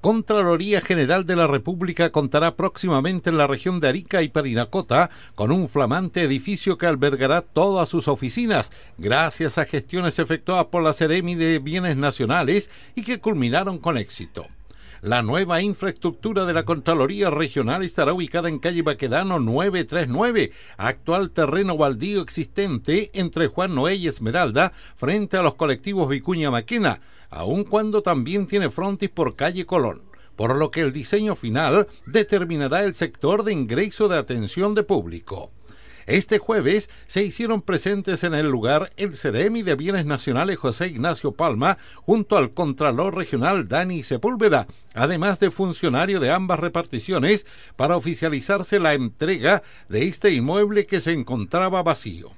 Contraloría General de la República contará próximamente en la región de Arica y Parinacota con un flamante edificio que albergará todas sus oficinas, gracias a gestiones efectuadas por la Seremi de Bienes Nacionales y que culminaron con éxito. La nueva infraestructura de la Contraloría Regional estará ubicada en calle Baquedano 939, actual terreno baldío existente entre Juan Noé y Esmeralda, frente a los colectivos Vicuña Maquena, aun cuando también tiene frontis por calle Colón por lo que el diseño final determinará el sector de ingreso de atención de público. Este jueves se hicieron presentes en el lugar el Ceremi de Bienes Nacionales José Ignacio Palma junto al Contralor Regional Dani Sepúlveda, además de funcionario de ambas reparticiones, para oficializarse la entrega de este inmueble que se encontraba vacío.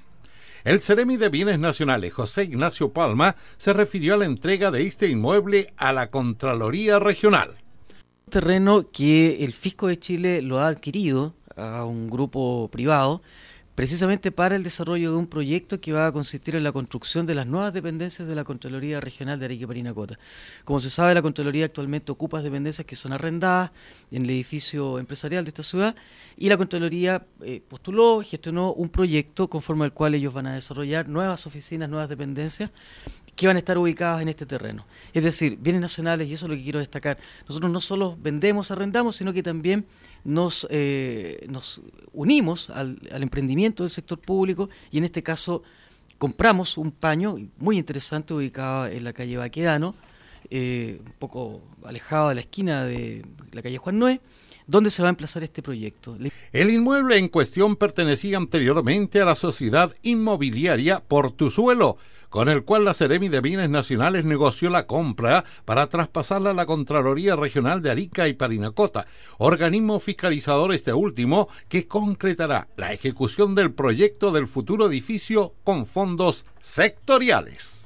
El Ceremi de Bienes Nacionales, José Ignacio Palma, se refirió a la entrega de este inmueble a la Contraloría Regional. Terreno que el Fisco de Chile lo ha adquirido a un grupo privado precisamente para el desarrollo de un proyecto que va a consistir en la construcción de las nuevas dependencias de la Contraloría Regional de Arequipa Parinacota. Como se sabe, la Contraloría actualmente ocupa dependencias que son arrendadas en el edificio empresarial de esta ciudad y la Contraloría eh, postuló, gestionó un proyecto conforme al cual ellos van a desarrollar nuevas oficinas, nuevas dependencias que van a estar ubicadas en este terreno. Es decir, bienes nacionales, y eso es lo que quiero destacar, nosotros no solo vendemos, arrendamos, sino que también nos, eh, nos unimos al emprendimiento del sector público y en este caso compramos un paño muy interesante ubicado en la calle Baquedano, eh, un poco alejado de la esquina de la calle Juan Noé ¿Dónde se va a emplazar este proyecto? El inmueble en cuestión pertenecía anteriormente a la sociedad inmobiliaria Portuzuelo, con el cual la Seremi de Bienes Nacionales negoció la compra para traspasarla a la Contraloría Regional de Arica y Parinacota, organismo fiscalizador este último que concretará la ejecución del proyecto del futuro edificio con fondos sectoriales.